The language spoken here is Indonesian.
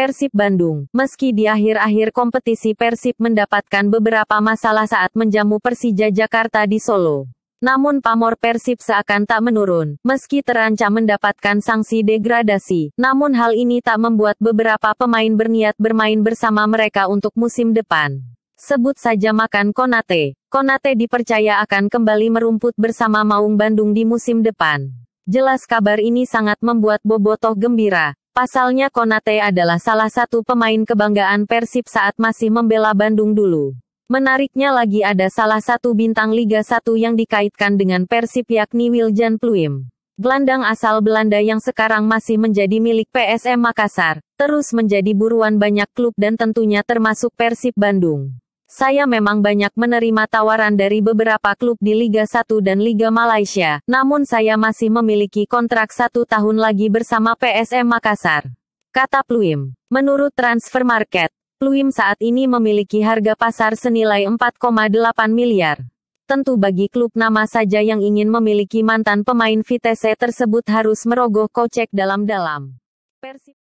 Persib Bandung. Meski di akhir-akhir kompetisi Persib mendapatkan beberapa masalah saat menjamu Persija Jakarta di Solo. Namun pamor Persib seakan tak menurun, meski terancam mendapatkan sanksi degradasi. Namun hal ini tak membuat beberapa pemain berniat bermain bersama mereka untuk musim depan. Sebut saja makan Konate. Konate dipercaya akan kembali merumput bersama Maung Bandung di musim depan. Jelas kabar ini sangat membuat Bobotoh gembira, Pasalnya Konate adalah salah satu pemain kebanggaan Persib saat masih membela Bandung dulu. Menariknya lagi ada salah satu bintang Liga 1 yang dikaitkan dengan Persib yakni Wiljan Pluim. Gelandang asal Belanda yang sekarang masih menjadi milik PSM Makassar, terus menjadi buruan banyak klub dan tentunya termasuk Persib Bandung. Saya memang banyak menerima tawaran dari beberapa klub di Liga 1 dan Liga Malaysia, namun saya masih memiliki kontrak satu tahun lagi bersama PSM Makassar. Kata Pluim. Menurut Transfer Market, Pluim saat ini memiliki harga pasar senilai 4,8 miliar. Tentu bagi klub nama saja yang ingin memiliki mantan pemain Vitesse tersebut harus merogoh kocek dalam-dalam.